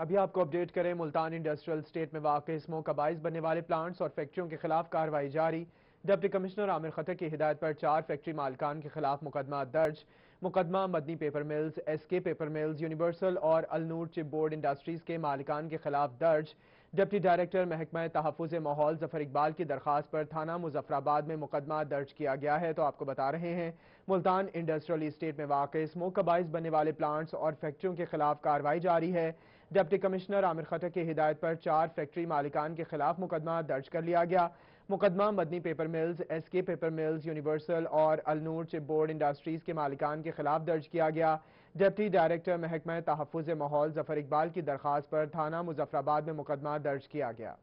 अभी आपको अपडेट करें मुल्तान इंडस्ट्रियल स्टेट में वाक़ स्मोक का बायस बनने वाले प्लांट्स और फैक्ट्रियों के खिलाफ कार्रवाई जारी डिप्टी कमिश्नर आमिर खतर की हिदायत पर चार फैक्ट्री मालकान के खिलाफ मुकदमा दर्ज मुकदमा Madni paper mills S K paper mills universal और अलनूर चिप बोर्ड इंडस्ट्रीज के मालिकान के खिलाफ दर्ज डिप्टी डायरेक्टर महकमा तहफुज माहौल जफर इकबाल की दरखास्त पर थाना मुजफ्फराबाद में मुकदमा दर्ज किया गया है तो आपको बता रहे हैं मुल्तान इंडस्ट्रियल स्टेट में वाक़ स्मोक का बायस बनने वाले प्लांट्स और फैक्ट्रियों के खिलाफ कार्रवाई जारी है डिप्टी कमिश्नर आमिर खटक की हिदायत पर चार फैक्ट्री मालिकान के खिलाफ मुकदमा दर्ज कर लिया गया मुकदमा Madni paper mills S K paper mills universal और अलनूर चिपबोर्ड इंडस्ट्रीज के मालिकान के खिलाफ दर्ज किया गया डिप्टी डायरेक्टर महकमा तहफ़ माहौल जफर इकबाल की दरख्वास्त पर थाना मुजफ्फराबाद में मुकदमा दर्ज किया गया